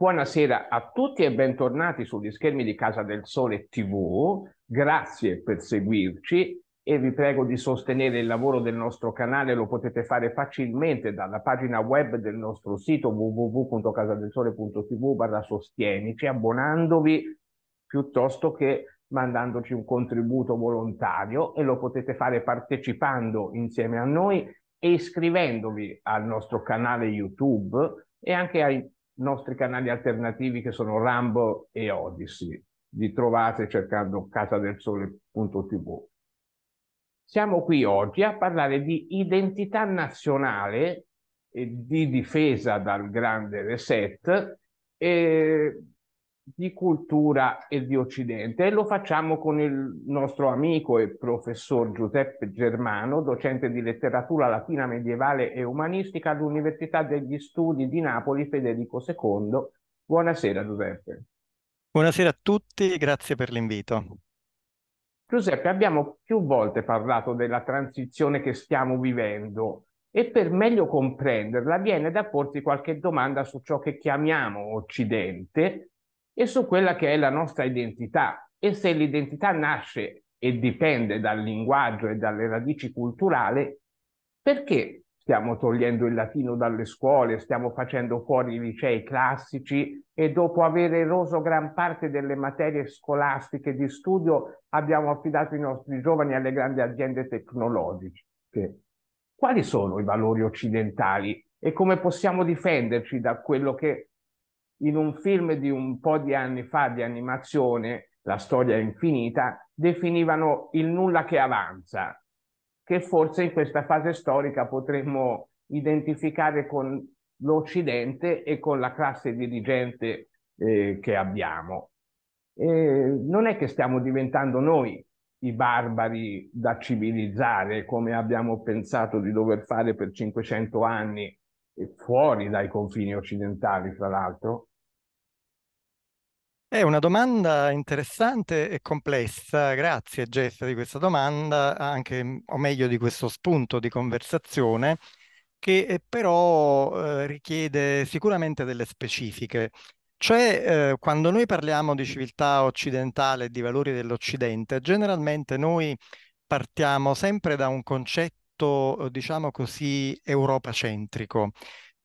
Buonasera a tutti e bentornati sugli schermi di Casa del Sole TV. Grazie per seguirci e vi prego di sostenere il lavoro del nostro canale, lo potete fare facilmente dalla pagina web del nostro sito www.casadelsole.tv barra sostienici, abbonandovi piuttosto che mandandoci un contributo volontario e lo potete fare partecipando insieme a noi e iscrivendovi al nostro canale YouTube e anche ai nostri canali alternativi che sono Rambo e Odyssey. Li trovate cercando casadelsole.tv. Siamo qui oggi a parlare di identità nazionale e di difesa dal grande reset e di cultura e di Occidente e lo facciamo con il nostro amico e professor Giuseppe Germano, docente di letteratura latina medievale e umanistica all'Università degli Studi di Napoli Federico II. Buonasera Giuseppe. Buonasera a tutti, grazie per l'invito. Giuseppe, abbiamo più volte parlato della transizione che stiamo vivendo e per meglio comprenderla viene da porsi qualche domanda su ciò che chiamiamo Occidente e su quella che è la nostra identità. E se l'identità nasce e dipende dal linguaggio e dalle radici culturali, perché stiamo togliendo il latino dalle scuole, stiamo facendo fuori i licei classici e dopo aver eroso gran parte delle materie scolastiche di studio abbiamo affidato i nostri giovani alle grandi aziende tecnologiche. Quali sono i valori occidentali e come possiamo difenderci da quello che in un film di un po' di anni fa di animazione, La storia infinita, definivano il nulla che avanza, che forse in questa fase storica potremmo identificare con l'Occidente e con la classe dirigente eh, che abbiamo. Eh, non è che stiamo diventando noi i barbari da civilizzare come abbiamo pensato di dover fare per 500 anni fuori dai confini occidentali, fra l'altro, è una domanda interessante e complessa. Grazie Jeff di questa domanda, anche, mhmm, o meglio di questo spunto di conversazione, che eh, però eh, richiede sicuramente delle specifiche. Cioè, eh, quando noi parliamo di civiltà occidentale e di valori dell'Occidente, generalmente noi partiamo sempre da un concetto, diciamo così, europacentrico.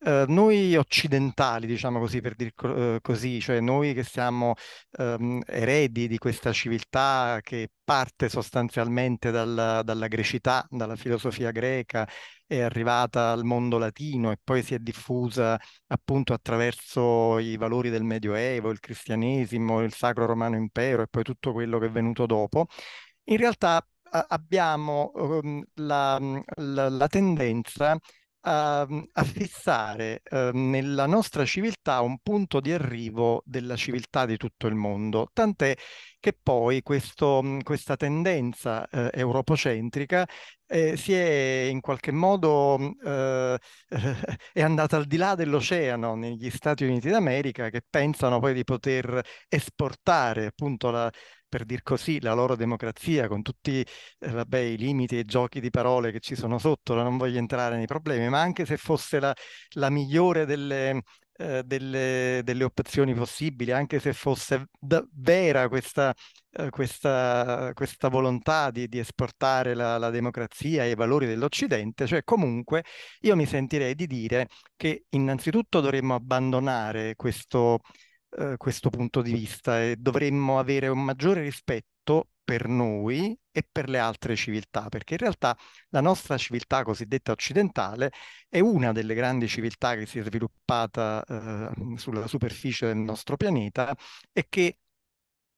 Ehm, noi occidentali, diciamo così, per dir co- ehm, così, cioè noi che siamo ehm, eredi di questa civiltà che parte sostanzialmente dal, dalla grecità, dalla filosofia greca, è arrivata al mondo latino e poi si è diffusa appunto attraverso i valori del Medioevo, il cristianesimo, il Sacro Romano Impero e poi tutto quello che è venuto dopo. In realtà abbiamo um, la, la, la tendenza a, ehm, a fissare eh, nella nostra civiltà un punto di arrivo della civiltà di tutto il mondo, tant'è che poi questo, mhmm, questa tendenza eh, europocentrica eh, si è in qualche modo mhmm, eh, è andata al di là dell'oceano negli Stati Uniti d'America che pensano poi di poter esportare appunto la, per dir così, la loro democrazia con tutti eh, vabbè, i limiti e i giochi di parole che ci sono sotto, non voglio entrare nei problemi, ma anche se fosse la, la migliore delle, eh, delle, delle, opzioni possibili, anche se fosse da, vera questa, eh, questa, questa, volontà di, di esportare la, la, democrazia e i valori dell'Occidente, cioè comunque io mi sentirei di dire che innanzitutto dovremmo abbandonare questo eh, questo punto di vista e dovremmo avere un maggiore rispetto per noi e per le altre civiltà, perché in realtà la nostra civiltà cosiddetta occidentale è una delle grandi civiltà che si è sviluppata eh, sulla superficie del nostro pianeta e che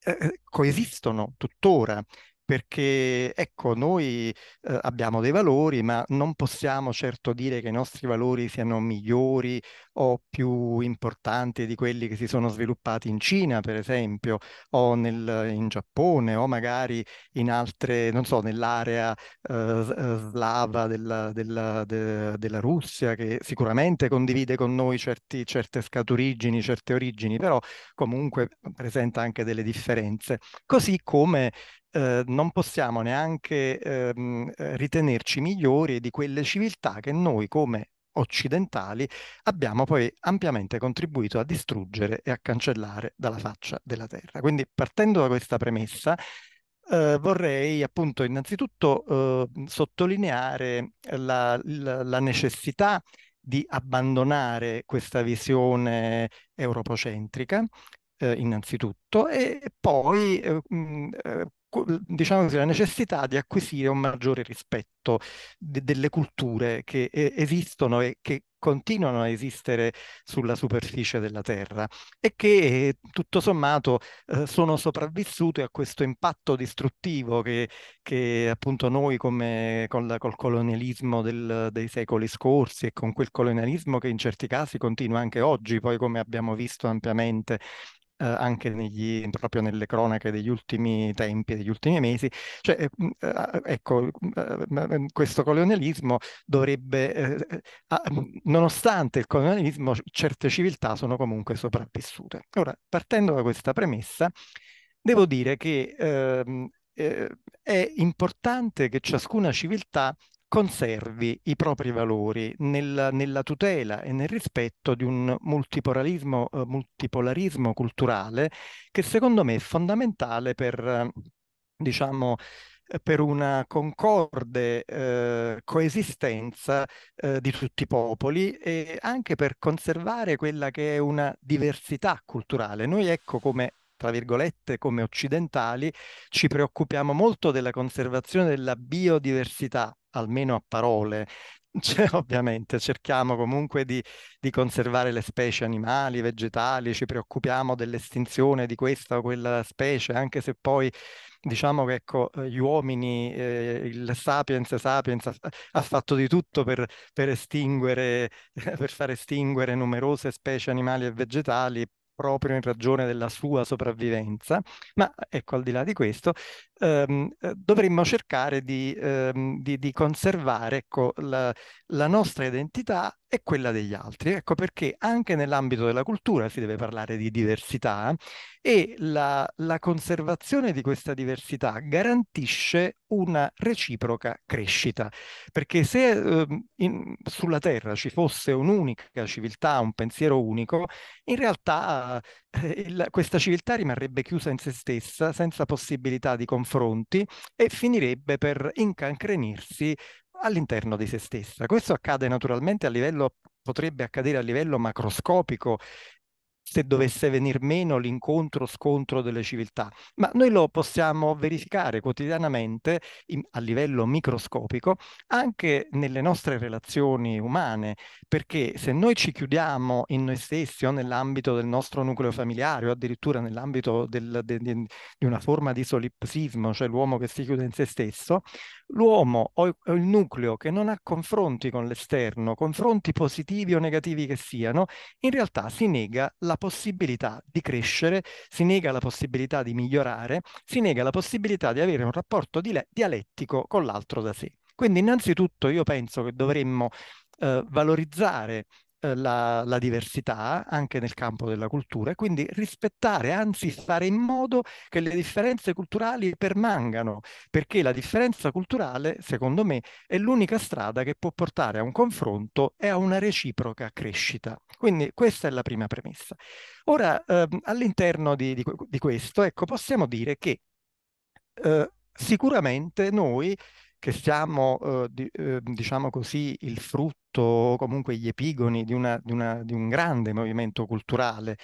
eh, coesistono tuttora perché ecco, noi eh, abbiamo dei valori, ma non possiamo certo dire che i nostri valori siano migliori o più importanti di quelli che si sono sviluppati in Cina, per esempio, o nel, in Giappone, o magari in altre, non so, nell'area eh, eh slava della, della, de, della, Russia, che sicuramente condivide con noi certi, certe scaturigini, certe origini, però comunque eh, presenta anche delle differenze. Così come eh, non possiamo neanche ehm, eh, ritenerci migliori di quelle civiltà che noi come occidentali abbiamo poi ampiamente contribuito a distruggere e a cancellare dalla faccia della terra. Quindi partendo da questa premessa eh, vorrei appunto innanzitutto eh, sottolineare la, la, la necessità di abbandonare questa visione europocentrica eh, innanzitutto e poi eh, mh, eh, diciamo così, la necessità di acquisire un maggiore rispetto de- delle culture che eh, esistono e che continuano a esistere sulla superficie della Terra e che tutto sommato eh, sono sopravvissute a questo impatto distruttivo che, che appunto noi come col, col colonialismo del, dei secoli scorsi e con quel colonialismo che in certi casi continua anche oggi, poi come abbiamo visto ampiamente eh, anche negli, proprio nelle cronache degli ultimi tempi, degli ultimi mesi. Cioè, eh, eh ah, ecco, eh, questo colonialismo dovrebbe, eh, eh, ah, nonostante il colonialismo, certe civiltà sono comunque sopravvissute. Ora, partendo da questa premessa, devo dire che ehm, è importante che ciascuna civiltà conservi i propri valori nella, nella tutela e nel rispetto di un multipolarismo, eh, multipolarismo culturale che secondo me è fondamentale per, diciamo, per una concorde eh, coesistenza eh, di tutti i popoli e anche per conservare quella che è una diversità culturale. Noi ecco come tra virgolette, come occidentali, ci preoccupiamo molto della conservazione della biodiversità, almeno a parole. Cioè, ovviamente cerchiamo comunque di, di, conservare le specie animali, vegetali, ci preoccupiamo dell'estinzione di questa o quella specie, anche se poi diciamo che ecco, gli uomini, eh, il sapiens sapiens ha, ha fatto di tutto per, per, estinguere, per far estinguere numerose specie animali e vegetali, proprio in ragione della sua sopravvivenza, ma ecco al di là di questo, ehm, eh, dovremmo cercare di, ehm, di, di conservare ecco, la, la nostra identità e quella degli altri. Ecco perché anche nell'ambito della cultura si deve parlare di diversità e la, la conservazione di questa diversità garantisce una reciproca crescita. Perché se eh, in, sulla Terra ci fosse un'unica civiltà, un pensiero unico, in realtà eh, la, questa civiltà rimarrebbe chiusa in se stessa, senza possibilità di confronti e finirebbe per incancrenirsi all'interno di se stessa. Questo accade naturalmente a livello, potrebbe accadere a livello macroscopico se dovesse venir meno l'incontro-scontro delle civiltà, ma noi lo possiamo verificare quotidianamente in, a livello microscopico anche nelle nostre relazioni umane, perché se noi ci chiudiamo in noi stessi o nell'ambito del nostro nucleo familiare o addirittura nell'ambito del, de, de, di una forma di solipsismo, cioè l'uomo che si chiude in se stesso, L'uomo o il nucleo che non ha confronti con l'esterno, confronti positivi o negativi che siano, in realtà si nega la possibilità di crescere, si nega la possibilità di migliorare, si nega la possibilità di avere un rapporto dile- dialettico con l'altro da sé. Quindi innanzitutto io penso che dovremmo eh, valorizzare eh, la, la, diversità anche nel campo della cultura e quindi rispettare, anzi fare in modo che le differenze culturali permangano, perché la differenza culturale, secondo me, è l'unica strada che può portare a un confronto e a una reciproca crescita. Quindi questa è la prima premessa. Ora, ehm, all'interno di, di, di, questo, ecco, possiamo dire che eh, sicuramente noi che siamo, eh, di, eh, diciamo così, il frutto, comunque gli epigoni di, una, di, una, di un grande movimento culturale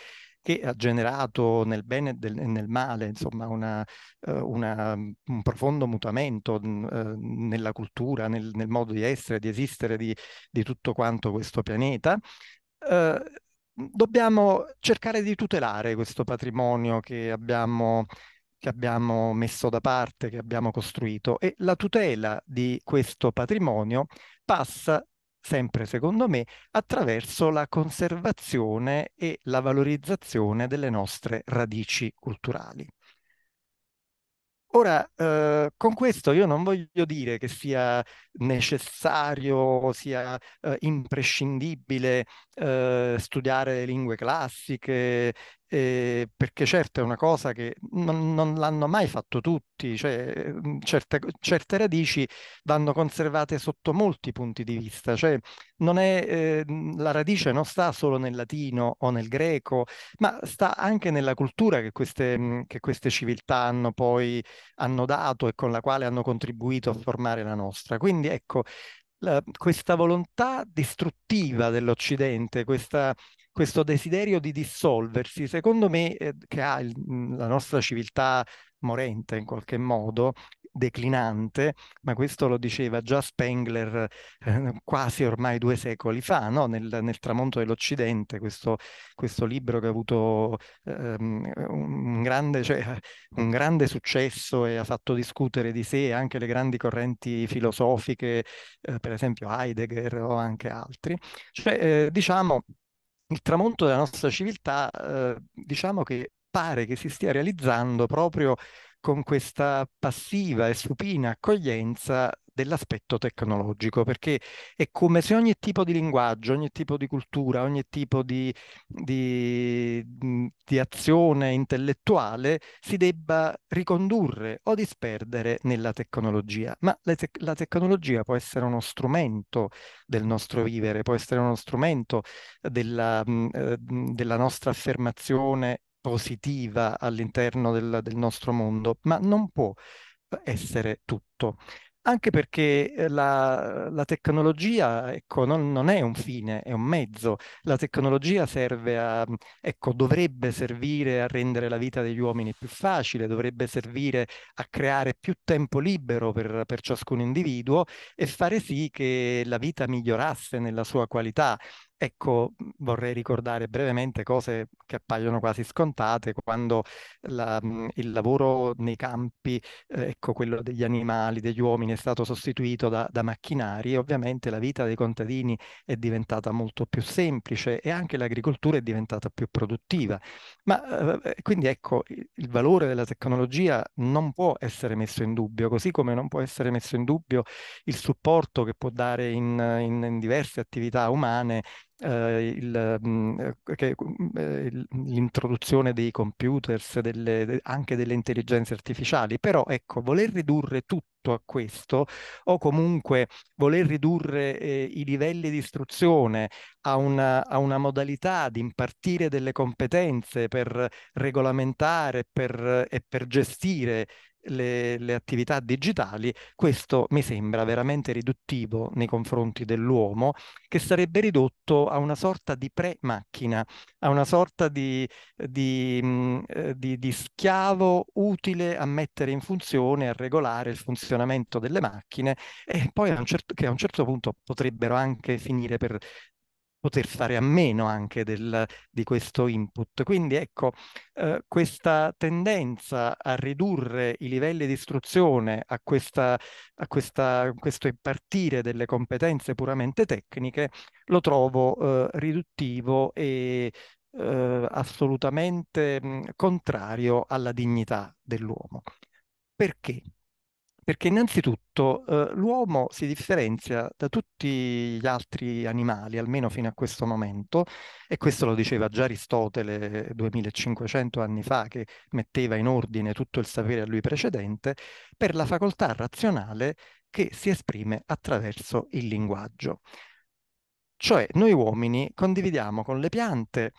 che ha generato nel bene e nel male, insomma, una, eh, una, un profondo mutamento mm, eh, nella cultura, nel, nel, modo di essere, di esistere di, di tutto quanto questo pianeta. Eh, dobbiamo cercare di tutelare questo patrimonio che abbiamo che abbiamo messo da parte, che abbiamo costruito e la tutela di questo patrimonio passa sempre secondo me, attraverso la conservazione e la valorizzazione delle nostre radici culturali. Ora, eh, con questo io non voglio dire che sia necessario, sia eh, imprescindibile eh, studiare le lingue classiche eh, perché certo è una cosa che non, non l'hanno mai fatto tutti, cioè, mhmm, certe, certe, radici vanno conservate sotto molti punti di vista, cioè, è, eh, la radice non sta solo nel latino o nel greco, ma sta anche nella cultura che queste, mhmm, che queste civiltà hanno poi hanno dato e con la quale hanno contribuito a formare la nostra. Quindi ecco, la, questa volontà distruttiva dell'Occidente, questa questo desiderio di dissolversi, secondo me, eh, che ha il, mm, la nostra civiltà morente in qualche modo, declinante, ma questo lo diceva già Spengler eh, quasi ormai due secoli fa, no? nel, nel, tramonto dell'Occidente, questo, questo libro che ha avuto ehm, un, grande, cioè, un, grande, successo e ha fatto discutere di sé anche le grandi correnti filosofiche, eh, per esempio Heidegger o anche altri. Cioè, eh, diciamo, il tramonto della nostra civiltà, eh, diciamo che pare che si stia realizzando proprio con questa passiva e supina accoglienza dell'aspetto tecnologico, perché è come se ogni tipo di linguaggio, ogni tipo di cultura, ogni tipo di, di, mm, di azione intellettuale si debba ricondurre o disperdere nella tecnologia. Ma la, te- la tecnologia può essere uno strumento del nostro vivere, può essere uno strumento della, mm, eh, della nostra affermazione positiva all'interno del, del nostro mondo, ma non può essere tutto anche perché eh, la, la tecnologia ecco, non, non, è un fine, è un mezzo. La tecnologia serve a, ecco, dovrebbe servire a rendere la vita degli uomini più facile, dovrebbe servire a creare più tempo libero per, per ciascun individuo e fare sì che la vita migliorasse nella sua qualità. Ecco, mhmm, vorrei ricordare brevemente cose che appaiono quasi scontate quando la, mhmm, il lavoro nei campi, eh, ecco quello degli animali, degli uomini, è stato sostituito da, da, macchinari. Ovviamente la vita dei contadini è diventata molto più semplice e anche l'agricoltura è diventata più produttiva. Ma eh, eh quindi ecco, il valore della tecnologia non può essere messo in dubbio, così come non può essere messo in dubbio il supporto che può dare in, in, in diverse attività umane eh, il, mm, eh, che, mm, eh, mm, l'introduzione dei computers, delle, anche delle intelligenze artificiali, però ecco, voler ridurre tutto a questo o comunque voler ridurre eh, i livelli di istruzione a una, a una, modalità di impartire delle competenze per regolamentare per, e per gestire le, le, attività digitali, questo mi sembra veramente riduttivo nei confronti dell'uomo, che sarebbe ridotto a una sorta di pre-macchina, a una sorta di, di, mm, eh, di, di schiavo utile a mettere in funzione, a regolare il funzionamento delle macchine e poi a certo, che a un certo punto potrebbero anche finire per poter fare a meno anche del, di questo input. Quindi ecco, eh, questa tendenza a ridurre i livelli di istruzione a, questa, a questa, questo impartire delle competenze puramente tecniche lo trovo eh, riduttivo e eh, assolutamente mh, contrario alla dignità dell'uomo. Perché? Perché innanzitutto eh, l'uomo si differenzia da tutti gli altri animali, almeno fino a questo momento, e questo lo diceva già Aristotele 2500 anni fa, che metteva in ordine tutto il sapere a lui precedente, per la facoltà razionale che si esprime attraverso il linguaggio. Cioè noi uomini condividiamo con le piante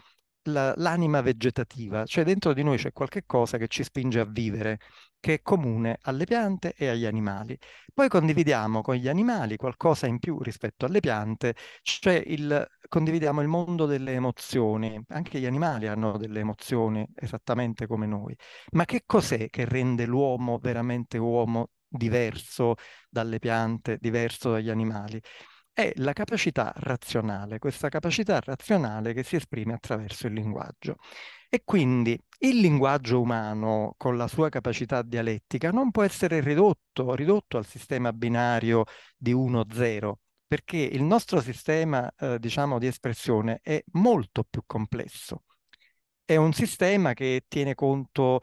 l'anima vegetativa, cioè dentro di noi c'è qualche cosa che ci spinge a vivere, che è comune alle piante e agli animali. Poi condividiamo con gli animali qualcosa in più rispetto alle piante, cioè il, condividiamo il mondo delle emozioni. Anche gli animali hanno delle emozioni esattamente come noi. Ma che cos'è che rende l'uomo veramente uomo diverso dalle piante, diverso dagli animali? è la capacità razionale, questa capacità razionale che si esprime attraverso il linguaggio. E quindi il linguaggio umano, con la sua capacità dialettica, non può essere ridotto, ridotto al sistema binario di 1-0, perché il nostro sistema, eh, diciamo, di espressione è molto più complesso. È un sistema che tiene conto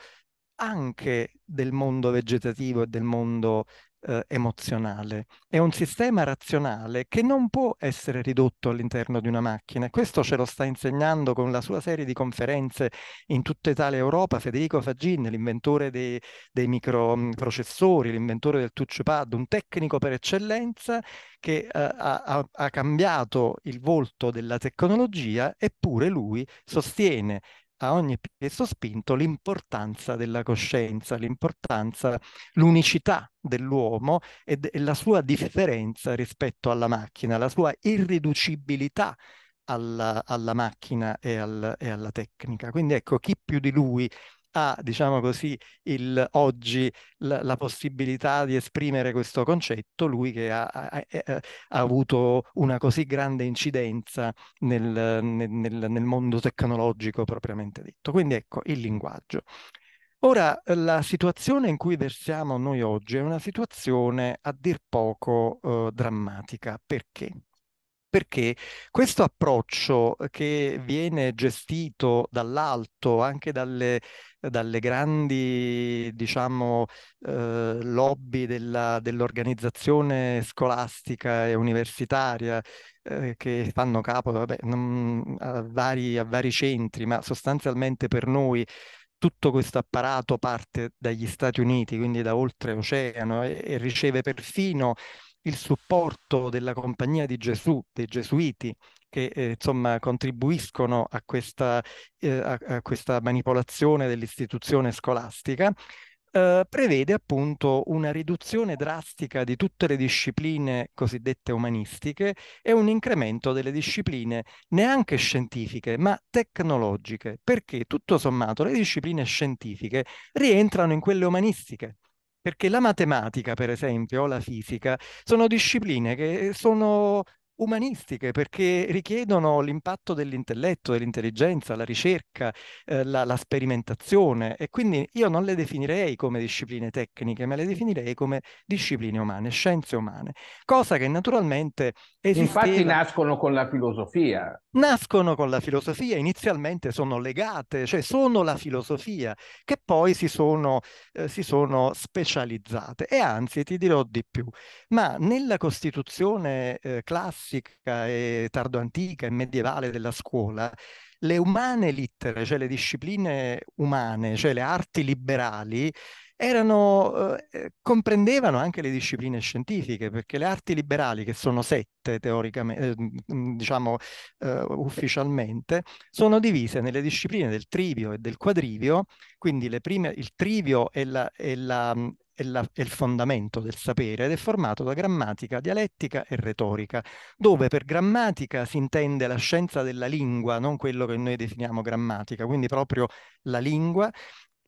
anche del mondo vegetativo e del mondo eh, emozionale, è un sistema razionale che non può essere ridotto all'interno di una macchina. questo ce lo sta insegnando con la sua serie di conferenze in tutta Italia e Europa Federico Faggin, l'inventore dei, dei microprocessori, mm, l'inventore del touchpad, un tecnico per eccellenza che eh, ha, ha cambiato il volto della tecnologia, eppure lui sostiene a ogni pezzo spinto l'importanza della coscienza, l'importanza, l'unicità dell'uomo e, e la sua differenza rispetto alla macchina, la sua irriducibilità alla, alla macchina e, al, e alla tecnica. Quindi ecco, chi più di lui ha, diciamo così, il, oggi la, la, possibilità di esprimere questo concetto, lui che ha, ha, ha eh, eh, avuto una così grande incidenza nel, nel, nel, mondo tecnologico propriamente detto. Quindi ecco il linguaggio. Ora, la situazione in cui versiamo noi oggi è una situazione a dir poco eh, drammatica. Perché? perché questo approccio che viene gestito dall'alto, anche dalle dalle grandi, diciamo, eh, lobby della, dell'organizzazione scolastica e universitaria eh, che fanno capo vabbè, non, a, vari, a vari centri, ma sostanzialmente per noi tutto questo apparato parte dagli Stati Uniti, quindi da oltreoceano, e, e riceve perfino il supporto della Compagnia di Gesù, dei Gesuiti, che eh, insomma contribuiscono a questa, eh, a, a questa manipolazione dell'istituzione scolastica. Uh, prevede appunto una riduzione drastica di tutte le discipline cosiddette umanistiche e un incremento delle discipline neanche scientifiche ma tecnologiche, perché tutto sommato le discipline scientifiche rientrano in quelle umanistiche. Perché la matematica, per esempio, o la fisica, sono discipline che eh, sono umanistiche perché richiedono l'impatto dell'intelletto, dell'intelligenza, la ricerca, eh, la, la, sperimentazione e quindi io non le definirei come discipline tecniche, ma le definirei come discipline umane, scienze umane, cosa che naturalmente esiste. Infatti nascono con la filosofia. Nascono con la filosofia, inizialmente sono legate, cioè sono la filosofia, che poi si sono, eh, si sono specializzate e anzi ti dirò di più, ma nella Costituzione eh, classica classica e tardoantica e medievale della scuola, le umane littere, cioè le discipline umane, cioè le arti liberali, erano, eh, eh, comprendevano anche le discipline scientifiche, perché le arti liberali, che sono sette teoricamente, eh, diciamo eh, ufficialmente, sono divise nelle discipline del trivio e del quadrivio, quindi le prime, il trivio e la, è la mm, è, la, è, il fondamento del sapere ed è formato da grammatica, dialettica e retorica, dove per grammatica si intende la scienza della lingua, non quello che noi definiamo grammatica, quindi proprio la lingua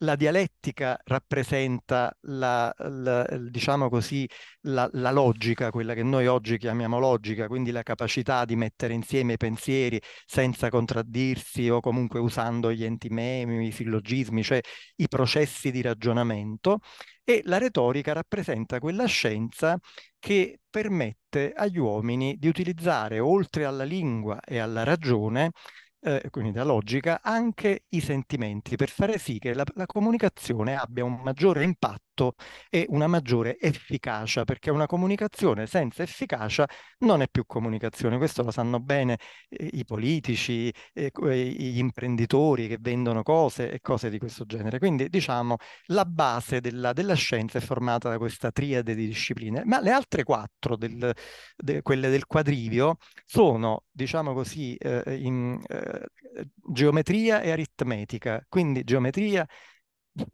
la dialettica rappresenta la, la, diciamo così, la, la, logica, quella che noi oggi chiamiamo logica, quindi la capacità di mettere insieme i pensieri senza contraddirsi o comunque usando gli entimemi, i sillogismi, cioè i processi di ragionamento, e la retorica rappresenta quella scienza che permette agli uomini di utilizzare, oltre alla lingua e alla ragione, eh, quindi da logica, anche i sentimenti per fare sì che la, la, comunicazione abbia un maggiore impatto e una maggiore efficacia, perché una comunicazione senza efficacia non è più comunicazione. Questo lo sanno bene eh, i politici, eh, eh, gli imprenditori che vendono cose e cose di questo genere. Quindi diciamo la base della, della scienza è formata da questa triade di discipline, ma le altre quattro, del, de, quelle del quadrivio, sono, diciamo così, eh, in, eh, eh, geometria e aritmetica. Quindi geometria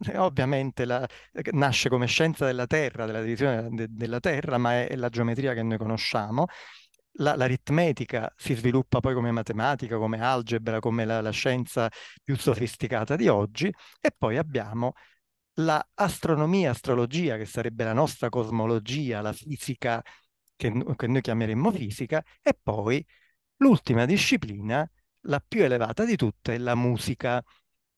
eh, ovviamente la, eh, nasce come scienza della Terra, della divisione de, della Terra, ma è, è, la geometria che noi conosciamo. La, l'aritmetica si sviluppa poi come matematica, come algebra, come la, la scienza più sofisticata di oggi. E poi abbiamo la astrologia, che sarebbe la nostra cosmologia, la fisica che, che noi chiameremmo fisica, e poi l'ultima disciplina la più elevata di tutte è la musica,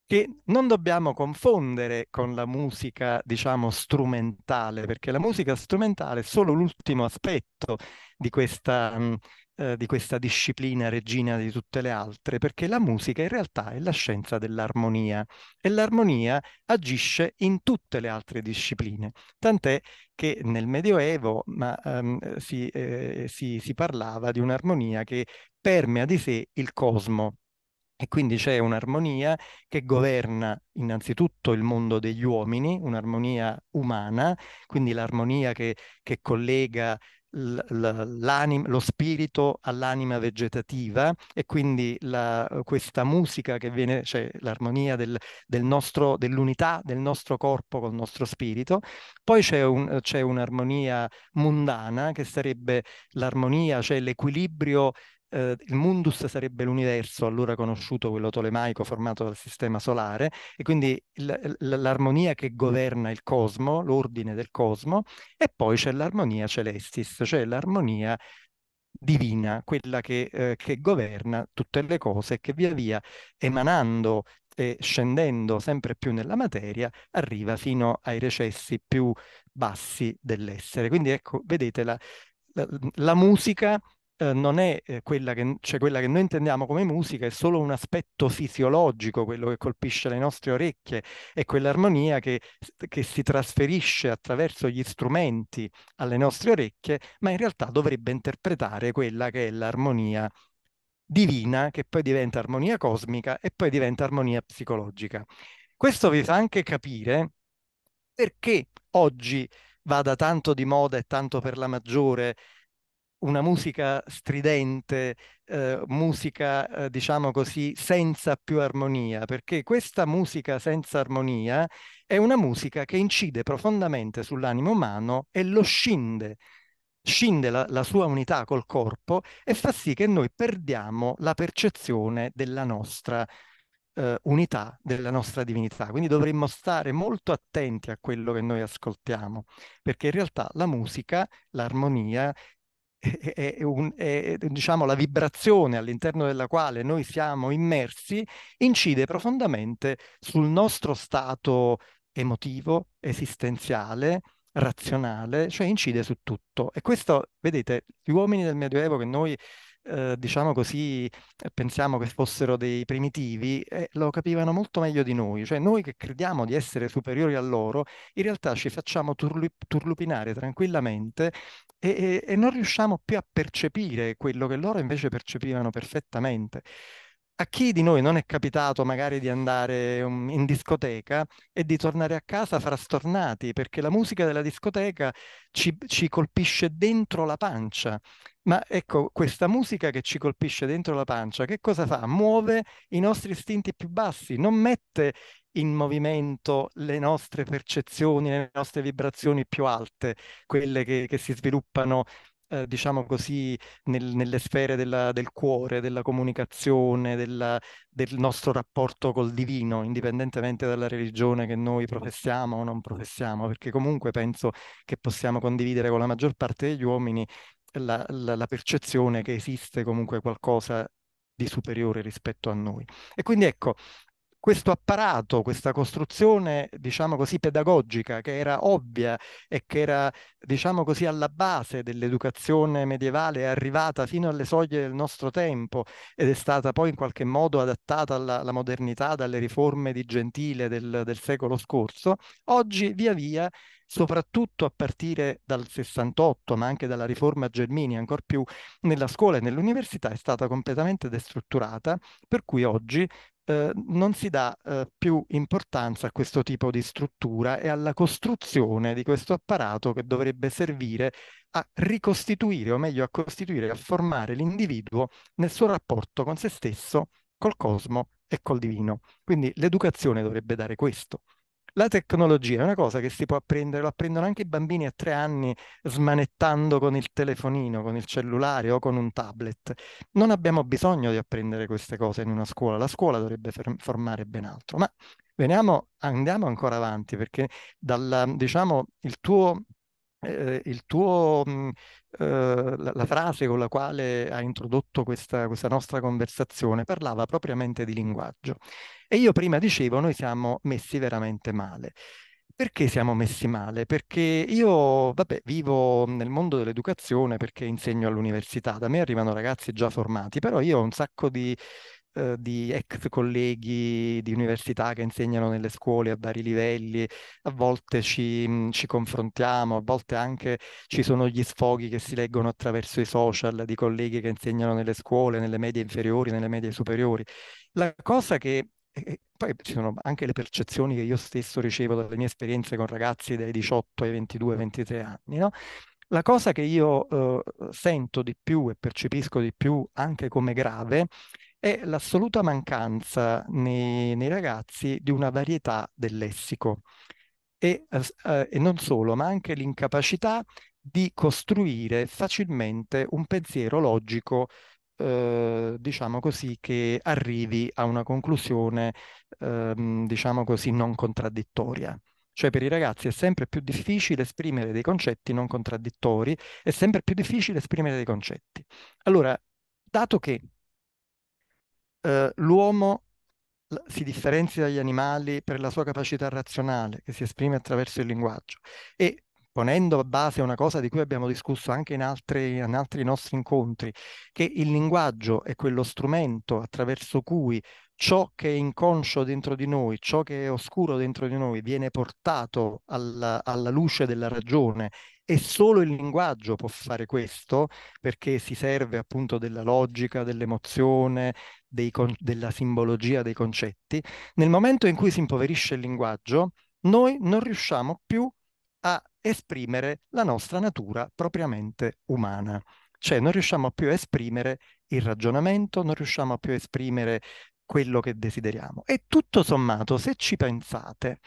che non dobbiamo confondere con la musica, diciamo, strumentale, perché la musica strumentale è solo l'ultimo aspetto di questa, mm, eh, di questa disciplina regina di tutte le altre, perché la musica in realtà è la scienza dell'armonia e l'armonia agisce in tutte le altre discipline, tant'è che nel Medioevo ma, um, si, eh, si, si parlava di un'armonia che permea di sé il cosmo. E quindi c'è un'armonia che governa innanzitutto il mondo degli uomini, un'armonia umana, quindi l'armonia che, che collega lo spirito all'anima vegetativa e quindi la, questa musica che viene, cioè l'armonia del, del nostro, dell'unità del nostro corpo col nostro spirito. Poi c'è, un, c'è un'armonia mondana che sarebbe l'armonia, cioè l'equilibrio eh, il mundus sarebbe l'universo allora conosciuto, quello tolemaico formato dal sistema solare, e quindi l- l- l'armonia che governa il cosmo, l'ordine del cosmo, e poi c'è l'armonia celestis, cioè l'armonia divina, quella che, eh, che governa tutte le cose e che via via emanando e scendendo sempre più nella materia arriva fino ai recessi più bassi dell'essere. Quindi ecco, vedete la, la, la musica eh, non è eh, quella che, cioè quella che noi intendiamo come musica, è solo un aspetto fisiologico, quello che colpisce le nostre orecchie, è quell'armonia che, che si trasferisce attraverso gli strumenti alle nostre orecchie, ma in realtà dovrebbe interpretare quella che è l'armonia divina, che poi diventa armonia cosmica e poi diventa armonia psicologica. Questo vi fa anche capire perché oggi vada tanto di moda e tanto per la maggiore una musica stridente, eh, musica eh, diciamo così senza più armonia, perché questa musica senza armonia è una musica che incide profondamente sull'animo umano e lo scinde, scinde la, la sua unità col corpo e fa sì che noi perdiamo la percezione della nostra eh, unità, della nostra divinità. Quindi dovremmo stare molto attenti a quello che noi ascoltiamo, perché in realtà la musica, l'armonia è, un, è, diciamo, la vibrazione all'interno della quale noi siamo immersi incide profondamente sul nostro stato emotivo, esistenziale, razionale, cioè incide su tutto. E questo, vedete, gli uomini del Medioevo che noi Ehm, diciamo così, eh, pensiamo che fossero dei primitivi, eh, lo capivano molto meglio di noi. Cioè noi che crediamo di essere superiori a loro, in realtà ci facciamo turlu- turlupinare tranquillamente e, e, e non riusciamo più a percepire quello che loro invece percepivano perfettamente a chi di noi non è capitato magari di andare um, in discoteca e di tornare a casa frastornati perché la musica della discoteca ci, ci colpisce dentro la pancia ma ecco, questa musica che ci colpisce dentro la pancia, che cosa fa? Muove i nostri istinti più bassi, non mette in movimento le nostre percezioni, le nostre vibrazioni più alte, quelle che, che si sviluppano, eh, diciamo così, nel, nelle sfere della, del cuore, della comunicazione, della, del nostro rapporto col divino, indipendentemente dalla religione che noi professiamo o non professiamo, perché comunque penso che possiamo condividere con la maggior parte degli uomini la, la, la percezione che esiste comunque qualcosa di superiore rispetto a noi. E quindi ecco, questo apparato, questa costruzione, diciamo così, pedagogica che era ovvia e che era, diciamo così, alla base dell'educazione medievale, è arrivata fino alle soglie del nostro tempo ed è stata poi in qualche modo adattata alla, alla modernità, dalle riforme di Gentile del, del secolo scorso, oggi via via soprattutto a partire dal 68, ma anche dalla riforma Germini, ancor più nella scuola e nell'università, è stata completamente destrutturata, per cui oggi eh, non si dà eh, più importanza a questo tipo di struttura e alla costruzione di questo apparato che dovrebbe servire a ricostituire, o meglio a costituire, a formare l'individuo nel suo rapporto con se stesso, col cosmo e col divino. Quindi l'educazione dovrebbe dare questo. La tecnologia è una cosa che si può apprendere, lo apprendono anche i bambini a tre anni smanettando con il telefonino, con il cellulare o con un tablet. Non abbiamo bisogno di apprendere queste cose in una scuola, la scuola dovrebbe formare ben altro. Ma veniamo, andiamo ancora avanti perché dal, diciamo, il tuo eh, eh tuo, mh, mm, eh, la, la, frase con la quale hai introdotto questa, questa, nostra conversazione parlava propriamente di linguaggio. E io prima dicevo, noi siamo messi veramente male. Perché siamo messi male? Perché io, vabbè, vivo nel mondo dell'educazione perché insegno all'università, da me arrivano ragazzi già formati, però io ho un sacco di eh, di ex colleghi di università che insegnano nelle scuole a vari livelli, a volte ci, mm, ci, confrontiamo, a volte anche ci sono gli sfoghi che si leggono attraverso i social di colleghi che insegnano nelle scuole, nelle medie inferiori, nelle medie superiori. La cosa che eh, eh, poi ci sono anche le percezioni che io stesso ricevo dalle mie esperienze con ragazzi dai 18 ai 22, 23 anni, no? La cosa che io eh, sento di più e percepisco di più anche come grave è l'assoluta mancanza nei, nei ragazzi di una varietà del lessico. E, eh, eh, e non solo, ma anche l'incapacità di costruire facilmente un pensiero logico eh, diciamo così, che arrivi a una conclusione, ehm, diciamo così, non contraddittoria. Cioè per i ragazzi è sempre più difficile esprimere dei concetti non contraddittori, è sempre più difficile esprimere dei concetti. Allora, dato che eh, l'uomo si differenzia dagli animali per la sua capacità razionale che si esprime attraverso il linguaggio e ponendo a base una cosa di cui abbiamo discusso anche in altri, in altri nostri incontri, che il linguaggio è quello strumento attraverso cui ciò che è inconscio dentro di noi, ciò che è oscuro dentro di noi viene portato alla, alla luce della ragione e solo il linguaggio può fare questo perché si serve appunto della logica, dell'emozione, con- della simbologia dei concetti. Nel momento in cui si impoverisce il linguaggio, noi non riusciamo più a esprimere la nostra natura propriamente umana. Cioè non riusciamo più a esprimere il ragionamento, non riusciamo più a esprimere quello che desideriamo. E tutto sommato, se ci pensate,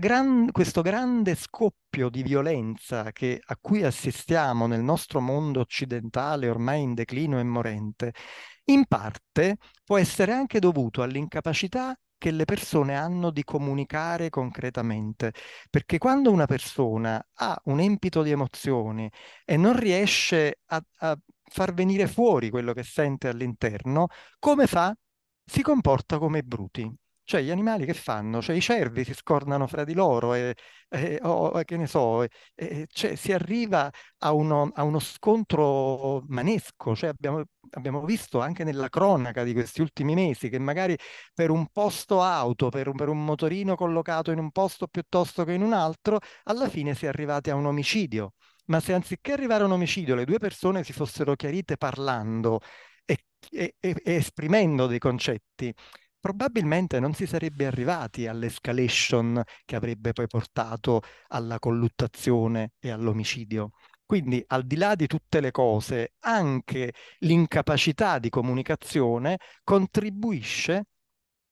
gran, questo grande scoppio di violenza che, a cui assistiamo nel nostro mondo occidentale ormai in declino e morente, in parte può essere anche dovuto all'incapacità che le persone hanno di comunicare concretamente, perché quando una persona ha un empito di emozioni e non riesce a, a far venire fuori quello che sente all'interno, come fa? Si comporta come bruti. Cioè gli animali che fanno? Cioè i cervi si scornano fra di loro e, e oh, che ne so, e, cioè, si arriva a uno, a uno scontro manesco, cioè abbiamo, abbiamo, visto anche nella cronaca di questi ultimi mesi che magari per un posto auto, per un, per un motorino collocato in un posto piuttosto che in un altro, alla fine si è arrivati a un omicidio. Ma se anziché arrivare a un omicidio le due persone si fossero chiarite parlando e, e, e, esprimendo dei concetti probabilmente non si sarebbe arrivati all'escalation che avrebbe poi portato alla colluttazione e all'omicidio. Quindi al di là di tutte le cose, anche l'incapacità di comunicazione contribuisce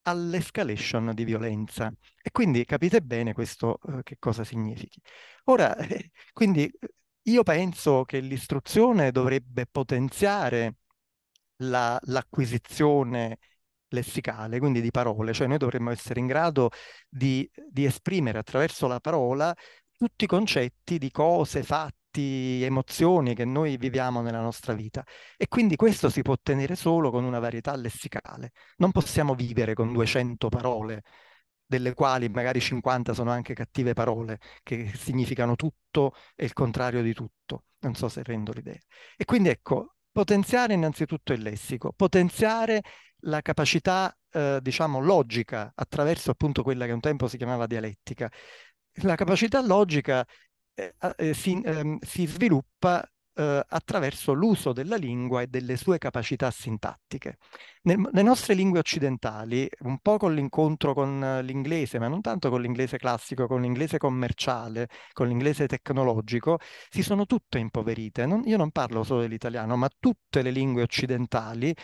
all'escalation di violenza. E quindi capite bene questo eh, che cosa significhi. Ora, eh, quindi io penso che l'istruzione dovrebbe potenziare la, l'acquisizione lessicale, quindi di parole, cioè noi dovremmo essere in grado di, di esprimere attraverso la parola tutti i concetti di cose, fatti, emozioni che noi viviamo nella nostra vita. E quindi questo si può ottenere solo con una varietà lessicale. Non possiamo vivere con 200 parole, delle quali magari 50 sono anche cattive parole, che significano tutto e il contrario di tutto. Non so se rendo l'idea. E quindi ecco, Potenziare innanzitutto il lessico, potenziare la capacità, eh, diciamo, logica attraverso appunto quella che un tempo si chiamava dialettica. La capacità logica eh, eh, si, ehm, si sviluppa eh, attraverso l'uso della lingua e delle sue capacità sintattiche. Nel, le nostre lingue occidentali, un po' con l'incontro con eh, l'inglese, ma non tanto con l'inglese classico, con l'inglese commerciale, con l'inglese tecnologico, si sono tutte impoverite. Non, io non parlo solo dell'italiano, ma tutte le lingue occidentali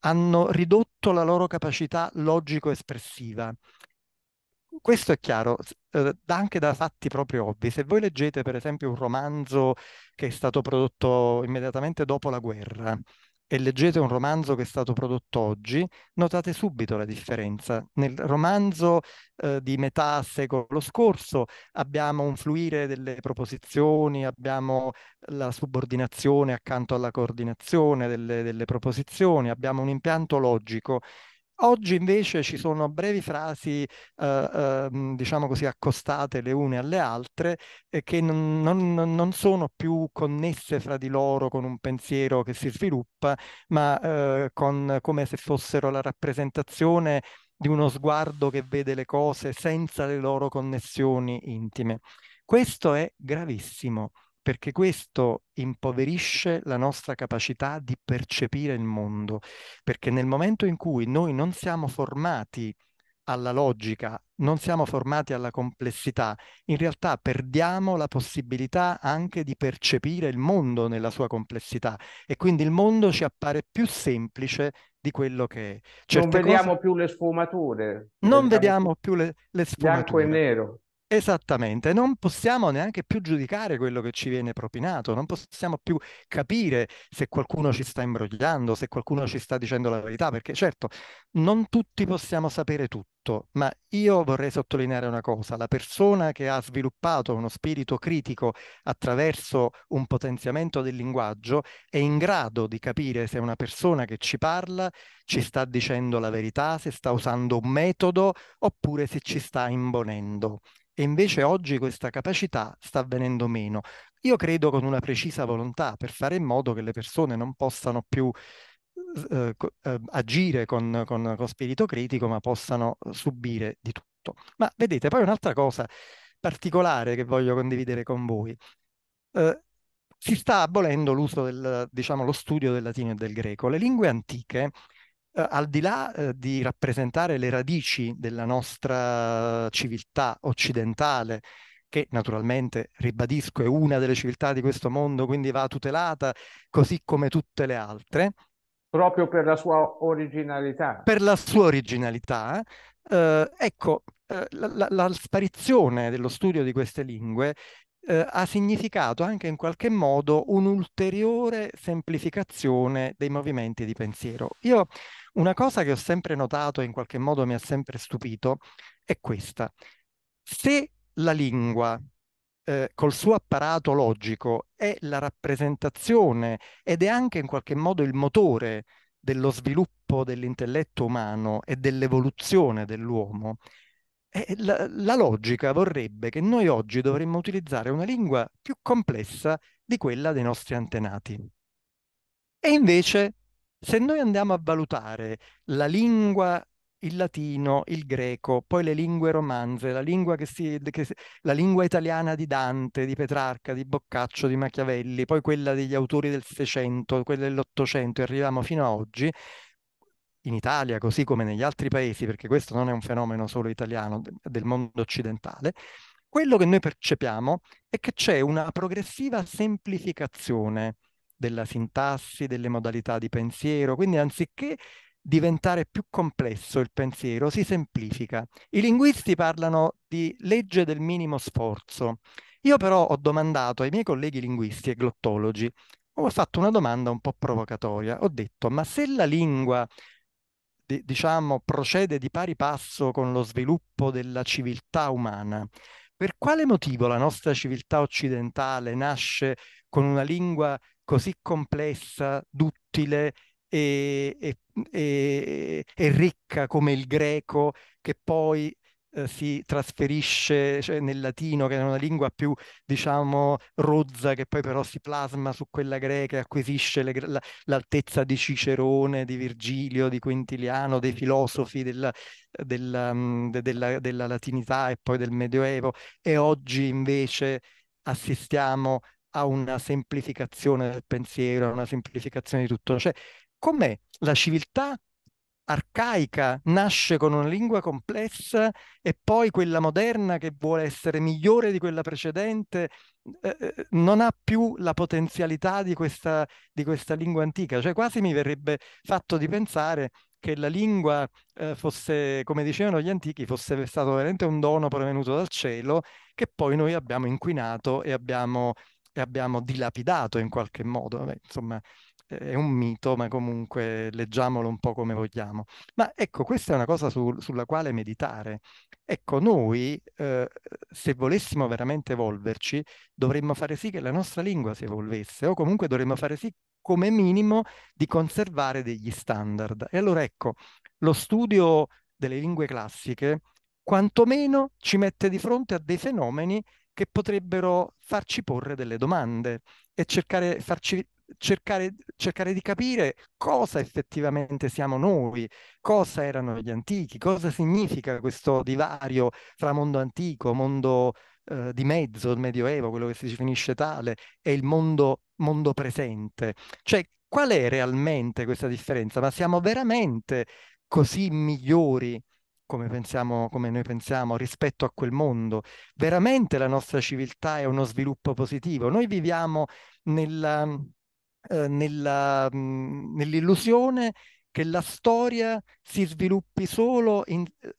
hanno ridotto la loro capacità logico-espressiva questo è chiaro eh, anche da fatti proprio ovvi. Se voi leggete per esempio un romanzo che è stato prodotto immediatamente dopo la guerra e leggete un romanzo che è stato prodotto oggi, notate subito la differenza. Nel romanzo eh, di metà secolo scorso abbiamo un fluire delle proposizioni, abbiamo la subordinazione accanto alla coordinazione delle, delle proposizioni, abbiamo un impianto logico Oggi invece ci sono brevi frasi, eh, eh, diciamo così, accostate le une alle altre, eh, che non, non, non, sono più connesse fra di loro con un pensiero che si sviluppa, ma eh, con, come se fossero la rappresentazione di uno sguardo che vede le cose senza le loro connessioni intime. Questo è gravissimo perché questo impoverisce la nostra capacità di percepire il mondo, perché nel momento in cui noi non siamo formati alla logica, non siamo formati alla complessità, in realtà perdiamo la possibilità anche di percepire il mondo nella sua complessità e quindi il mondo ci appare più semplice di quello che è. Certe non vediamo cose... più le sfumature. Non vediamo più le, le sfumature. Bianco e nero. Esattamente, non possiamo neanche più giudicare quello che ci viene propinato, non possiamo più capire se qualcuno ci sta imbrogliando, se qualcuno ci sta dicendo la verità, perché certo non tutti possiamo sapere tutto, ma io vorrei sottolineare una cosa, la persona che ha sviluppato uno spirito critico attraverso un potenziamento del linguaggio è in grado di capire se una persona che ci parla ci sta dicendo la verità, se sta usando un metodo oppure se ci sta imbonendo e invece oggi questa capacità sta venendo meno. Io credo con una precisa volontà per fare in modo che le persone non possano più eh, eh, agire con, con, con spirito critico, ma possano subire di tutto. Ma vedete, poi un'altra cosa particolare che voglio condividere con voi. Eh, si sta abolendo l'uso del, diciamo, lo studio del latino e del greco. Le lingue antiche eh, al di là eh, di rappresentare le radici della nostra civiltà occidentale, che naturalmente, ribadisco, è una delle civiltà di questo mondo, quindi va tutelata così come tutte le altre. Proprio per la sua originalità. Per la sua originalità. Eh, ecco, eh, la, la, la, sparizione dello studio di queste lingue eh, ha significato anche in qualche modo un'ulteriore semplificazione dei movimenti di pensiero. Io una cosa che ho sempre notato e in qualche modo mi ha sempre stupito è questa. Se la lingua eh, col suo apparato logico è la rappresentazione ed è anche in qualche modo il motore dello sviluppo dell'intelletto umano e dell'evoluzione dell'uomo, eh, eh, la, la logica vorrebbe che noi oggi dovremmo utilizzare una lingua più complessa di quella dei nostri antenati. E invece, se noi andiamo a valutare la lingua il latino, il greco, poi le lingue romanze, la lingua, si, che, la lingua, italiana di Dante, di Petrarca, di Boccaccio, di Machiavelli, poi quella degli autori del Seicento, quella dell'Ottocento, e arriviamo fino a oggi, in Italia, così come negli altri paesi, perché questo non è un fenomeno solo italiano, del mondo occidentale, quello che noi percepiamo è che c'è una progressiva semplificazione della sintassi, delle modalità di pensiero, quindi anziché diventare più complesso il pensiero, si semplifica. I linguisti parlano di legge del minimo sforzo. Io però ho domandato ai miei colleghi linguisti e glottologi, ho fatto una domanda un po' provocatoria, ho detto ma se la lingua diciamo, procede di pari passo con lo sviluppo della civiltà umana. Per quale motivo la nostra civiltà occidentale nasce con una lingua così complessa, duttile e, e, e, e ricca come il greco, che poi eh, si trasferisce cioè, nel latino, che è una lingua più, diciamo, rozza, che poi però si plasma su quella greca e acquisisce le, la, l'altezza di Cicerone, di Virgilio, di Quintiliano, dei filosofi della, della, mm, de, della, della latinità e poi del Medioevo. E oggi invece assistiamo a una semplificazione del pensiero, a una semplificazione di tutto. Cioè, com'è la civiltà arcaica nasce con una lingua complessa e poi quella moderna che vuole essere migliore di quella precedente eh, eh, non ha più la potenzialità di questa, di questa, lingua antica. Cioè quasi mi verrebbe fatto di pensare che la lingua eh, fosse, come dicevano gli antichi, fosse stato veramente un dono provenuto dal cielo che poi noi abbiamo inquinato e abbiamo, e abbiamo dilapidato in qualche modo. Vabbè, insomma, è un mito, ma comunque leggiamolo un po' come vogliamo. Ma ecco, questa è una cosa su, sulla quale meditare. Ecco, noi, eh, se volessimo veramente evolverci, dovremmo fare sì che la nostra lingua si evolvesse, o comunque dovremmo fare sì, come minimo, di conservare degli standard. E allora ecco, lo studio delle lingue classiche quantomeno ci mette di fronte a dei fenomeni che potrebbero farci porre delle domande e cercare farci cercare, cercare di capire cosa effettivamente siamo noi, cosa erano gli antichi, cosa significa questo divario tra mondo antico, mondo eh, di mezzo, il medioevo, quello che si definisce tale, e il mondo, mondo presente. Cioè, qual è realmente questa differenza? Ma siamo veramente così migliori? Come, pensiamo, come, noi pensiamo rispetto a quel mondo. Veramente la nostra civiltà è uno sviluppo positivo. Noi viviamo nella, eh, nella, mh, nell'illusione che la storia si sviluppi solo in, eh,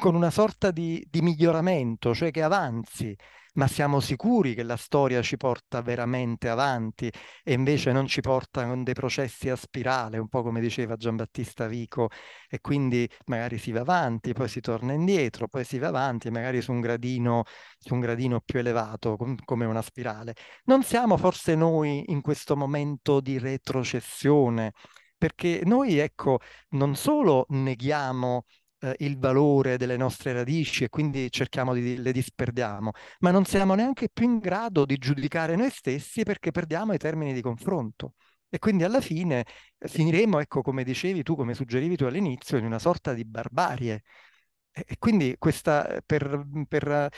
con una sorta di, di miglioramento, cioè che avanzi, ma siamo sicuri che la storia ci porta veramente avanti e invece non ci porta con dei processi a spirale, un po' come diceva Giambattista Vico, e quindi magari si va avanti, poi si torna indietro, poi si va avanti, magari su un gradino, su un gradino più elevato, com- come una spirale. Non siamo forse noi in questo momento di retrocessione, perché noi, ecco, non solo neghiamo eh, il valore delle nostre radici e quindi cerchiamo di le disperdiamo, ma non siamo neanche più in grado di giudicare noi stessi perché perdiamo i termini di confronto. E quindi alla fine eh, finiremo, ecco, come dicevi tu, come suggerivi tu all'inizio, in una sorta di barbarie. E quindi questa, eh, per, per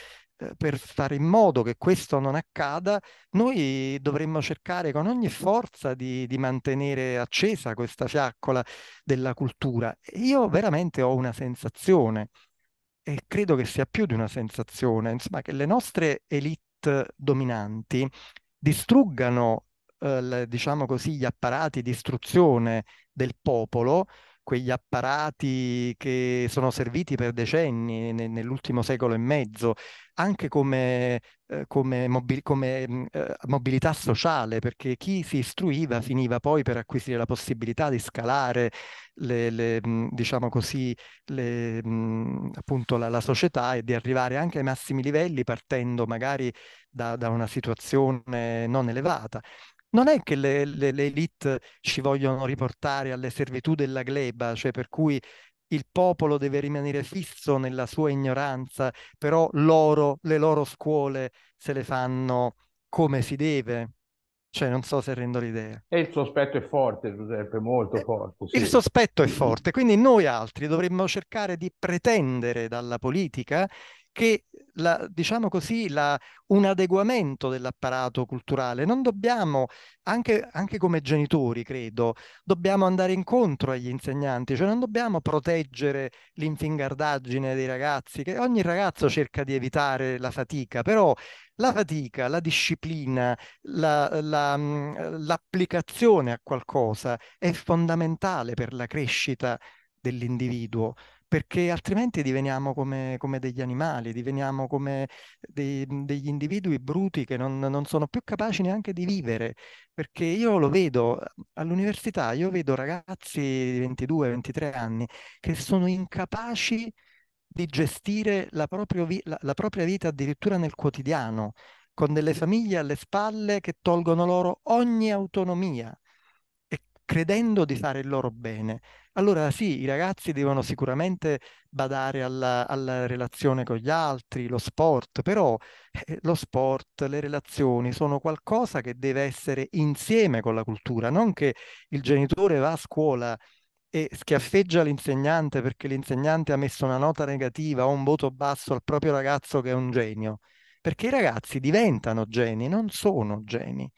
eh, per fare in modo che questo non accada, noi dovremmo cercare con ogni forza di, di, mantenere accesa questa fiaccola della cultura. Io veramente ho una sensazione, e credo che sia più di una sensazione, insomma, che le nostre elite dominanti distruggano, eh, diciamo così, gli apparati di istruzione del popolo quegli apparati che sono serviti per decenni ne, nell'ultimo secolo e mezzo, anche come, eh, come, mobi- come mm, eh, mobilità sociale, perché chi si istruiva finiva poi per acquisire la possibilità di scalare le, le, mm, diciamo così, le, mm, appunto la, la, società e di arrivare anche ai massimi livelli partendo magari da, da una situazione non elevata non è che le, le, le elite ci vogliono riportare alle servitù della gleba, cioè per cui il popolo deve rimanere fisso nella sua ignoranza, però loro, le loro scuole se le fanno come si deve. Cioè, non so se rendo l'idea. E il sospetto è forte, Giuseppe, molto eh, forte. Sì. Il sospetto è forte, quindi noi altri dovremmo cercare di pretendere dalla politica che la, diciamo così, la, un adeguamento dell'apparato culturale. Non dobbiamo, anche, anche, come genitori, credo, dobbiamo andare incontro agli insegnanti, cioè non dobbiamo proteggere l'infingardaggine dei ragazzi, che ogni ragazzo cerca di evitare la fatica, però la fatica, la disciplina, la, la, l'applicazione a qualcosa è fondamentale per la crescita dell'individuo perché altrimenti diveniamo come, come degli animali, diveniamo come dei, degli individui bruti che non, non sono più capaci neanche di vivere, perché io lo vedo all'università, io vedo ragazzi di 22-23 anni che sono incapaci di gestire la, vi- la, la propria vita addirittura nel quotidiano, con delle famiglie alle spalle che tolgono loro ogni autonomia, credendo di fare il loro bene. Allora sì, i ragazzi devono sicuramente badare alla, alla relazione con gli altri, lo sport, però eh, lo sport, le relazioni sono qualcosa che deve essere insieme con la cultura, non che il genitore va a scuola e schiaffeggia l'insegnante perché l'insegnante ha messo una nota negativa o un voto basso al proprio ragazzo che è un genio, perché i ragazzi diventano geni, non sono geni.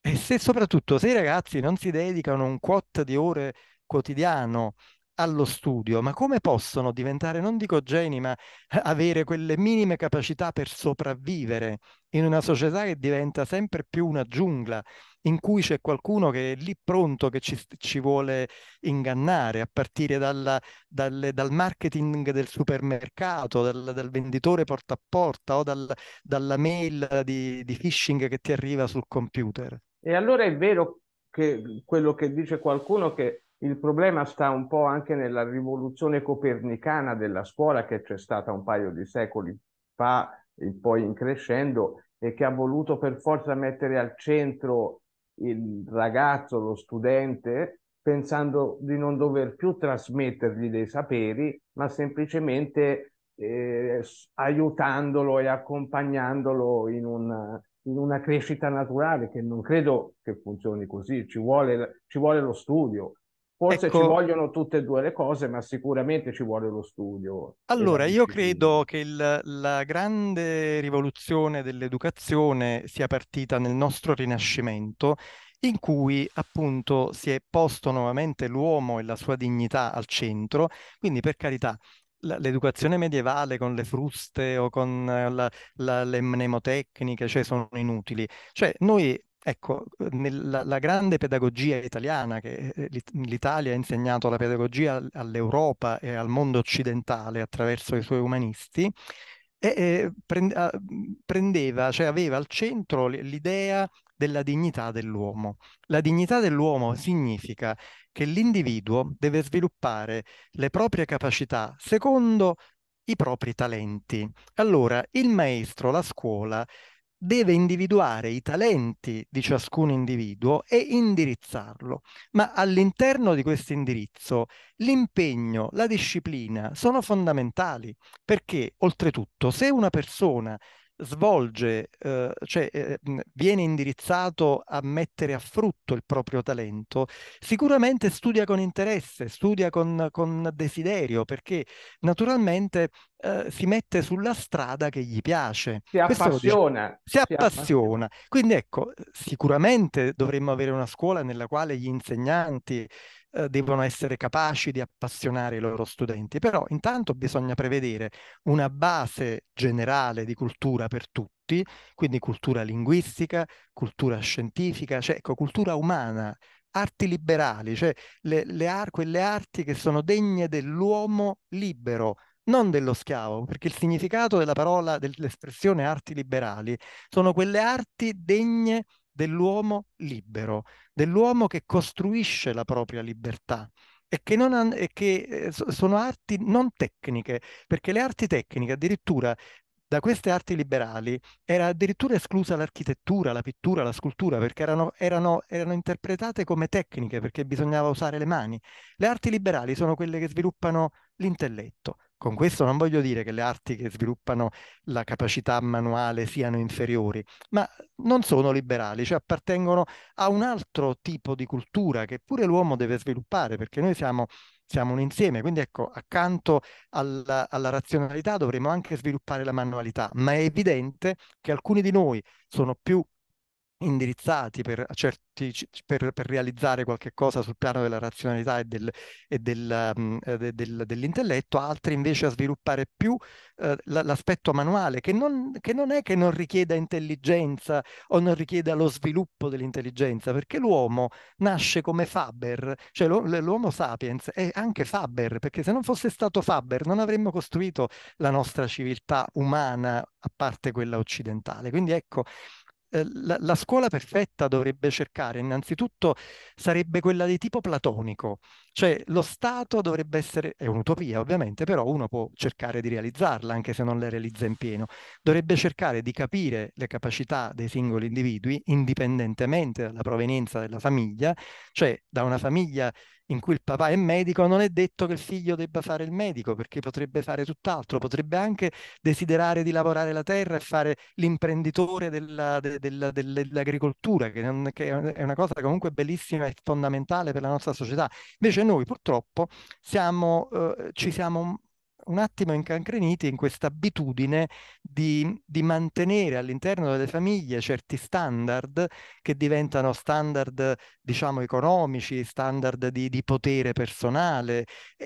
E se soprattutto se i ragazzi non si dedicano un quot di ore quotidiano allo studio, ma come possono diventare, non dico geni, ma avere quelle minime capacità per sopravvivere in una società che diventa sempre più una giungla, in cui c'è qualcuno che è lì pronto, che ci, ci vuole ingannare, a partire dalla, dal, dal, marketing del supermercato, dal, dal, venditore porta a porta o dal, dalla mail di, di phishing che ti arriva sul computer. E allora è vero che quello che dice qualcuno che il problema sta un po' anche nella rivoluzione copernicana della scuola che c'è stata un paio di secoli fa e poi in crescendo e che ha voluto per forza mettere al centro il ragazzo, lo studente, pensando di non dover più trasmettergli dei saperi, ma semplicemente eh, aiutandolo e accompagnandolo in una, in una crescita naturale che non credo che funzioni così, ci vuole, ci vuole lo studio, Forse ecco... ci vogliono tutte e due le cose, ma sicuramente ci vuole lo studio. Allora, io credo che il, la grande rivoluzione dell'educazione sia partita nel nostro Rinascimento, in cui appunto si è posto nuovamente l'uomo e la sua dignità al centro. Quindi, per carità, l'educazione medievale con le fruste o con eh, la, la, le mnemotecniche, cioè, sono inutili. Cioè, noi Ecco, uhm, nella, la grande pedagogia italiana che eh, eh, l'Italia ha insegnato la pedagogia all'Europa e al mondo occidentale attraverso i suoi umanisti, e, eh, e ah, prendeva, cioè aveva al centro l'idea della dignità dell'uomo. La dignità dell'uomo significa che l'individuo deve sviluppare le proprie capacità secondo i propri talenti. Allora, il maestro, la scuola, deve individuare i talenti di ciascun individuo e indirizzarlo, ma all'interno di questo indirizzo l'impegno, la disciplina sono fondamentali, perché oltretutto se una persona svolge, eh, cioè eh, viene indirizzato a mettere a frutto il proprio talento, sicuramente studia con interesse, studia con, con desiderio, perché naturalmente eh, si mette sulla strada che gli piace. Si appassiona. Si, si appassiona. Quindi ecco, sicuramente dovremmo avere una scuola nella quale gli insegnanti eh, devono essere capaci di appassionare i loro studenti, però intanto bisogna prevedere una base generale di cultura per tutti, quindi cultura linguistica, cultura scientifica, cioè ecco, cultura umana, arti liberali, cioè le, le ar- quelle arti che sono degne dell'uomo libero, non dello schiavo, perché il significato della parola, dell'espressione arti liberali, sono quelle arti degne dell'uomo libero, dell'uomo che costruisce la propria libertà e che, non, e che eh, sono arti non tecniche, perché le arti tecniche addirittura da queste arti liberali era addirittura esclusa l'architettura, la pittura, la scultura, perché erano, erano, erano, interpretate come tecniche, perché bisognava usare le mani. Le arti liberali sono quelle che sviluppano l'intelletto, con questo non voglio dire che le arti che sviluppano la capacità manuale siano inferiori, ma non sono liberali, cioè appartengono a un altro tipo di cultura che pure l'uomo deve sviluppare, perché noi siamo, siamo un insieme, quindi ecco, accanto alla, alla razionalità dovremo anche sviluppare la manualità, ma è evidente che alcuni di noi sono più indirizzati per, certi, per, per, realizzare qualche cosa sul piano della razionalità e, del, e del, um, de, del, dell'intelletto, altri invece a sviluppare più uh, l'aspetto manuale, che non, che non, è che non richieda intelligenza o non richieda lo sviluppo dell'intelligenza, perché l'uomo nasce come Faber, cioè l'uomo sapiens è anche Faber, perché se non fosse stato Faber non avremmo costruito la nostra civiltà umana a parte quella occidentale. Quindi ecco, eh, la, la, scuola perfetta dovrebbe cercare innanzitutto sarebbe quella di tipo platonico, cioè lo Stato dovrebbe essere, è un'utopia ovviamente, però uno può cercare di realizzarla anche se non la realizza in pieno, dovrebbe cercare di capire le capacità dei singoli individui indipendentemente dalla provenienza della famiglia, cioè da una famiglia in cui il papà è medico, non è detto che il figlio debba fare il medico, perché potrebbe fare tutt'altro, potrebbe anche desiderare di lavorare la terra e fare l'imprenditore della, de, della, dell'agricoltura, che, non, che, è una cosa comunque bellissima e fondamentale per la nostra società. Invece noi purtroppo siamo, eh, ci siamo un attimo incancreniti in questa abitudine di, di, mantenere all'interno delle famiglie certi standard che diventano standard, diciamo, economici, standard di, di potere personale,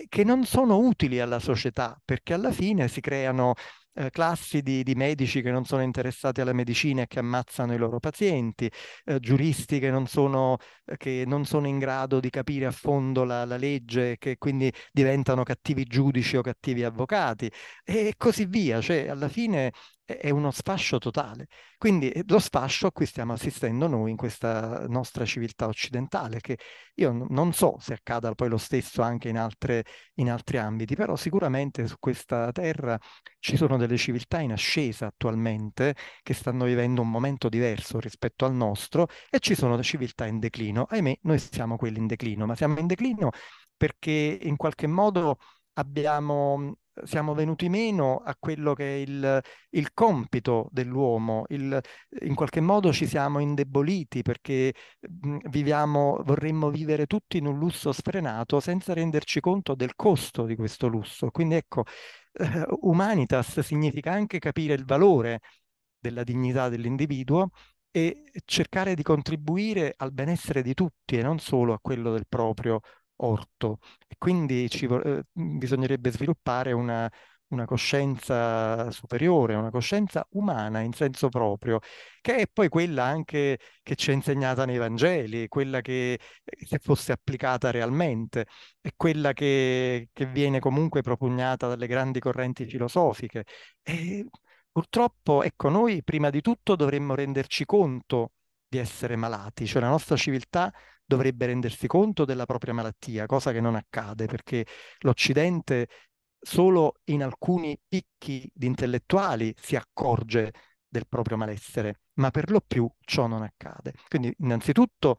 che non sono utili alla società, perché alla fine si creano eh, classi di, di, medici che non sono interessati alla medicina e che ammazzano i loro pazienti, eh, giuristi che non, sono, eh, che non, sono, in grado di capire a fondo la, la legge e che quindi diventano cattivi giudici o cattivi avvocati e così via. Cioè, alla fine è uno sfascio totale. Quindi eh, lo sfascio a cui stiamo assistendo noi in questa nostra civiltà occidentale, che io n- non so se accada poi lo stesso anche in, altre, in, altri ambiti, però sicuramente su questa terra ci sono delle civiltà in ascesa attualmente che stanno vivendo un momento diverso rispetto al nostro e ci sono civiltà in declino. Ahimè, noi siamo quelli in declino, ma siamo in declino perché in qualche modo abbiamo siamo venuti meno a quello che è il, il compito dell'uomo, il, in qualche modo ci siamo indeboliti perché mm, viviamo, vorremmo vivere tutti in un lusso sfrenato senza renderci conto del costo di questo lusso. Quindi ecco, eh, humanitas significa anche capire il valore della dignità dell'individuo e cercare di contribuire al benessere di tutti e non solo a quello del proprio orto. E quindi vo- eh, mhmm, bisognerebbe sviluppare una, una coscienza superiore, una coscienza umana in senso proprio, che è poi quella anche che ci è insegnata nei Vangeli, quella che eh, se fosse applicata realmente, è quella che, che viene comunque propugnata dalle grandi correnti filosofiche. E purtroppo, ecco, noi prima di tutto dovremmo renderci conto di essere malati, cioè la nostra civiltà dovrebbe rendersi conto della propria malattia, cosa che non accade perché l'Occidente solo in alcuni picchi di intellettuali si accorge del proprio malessere, ma per lo più ciò non accade. Quindi innanzitutto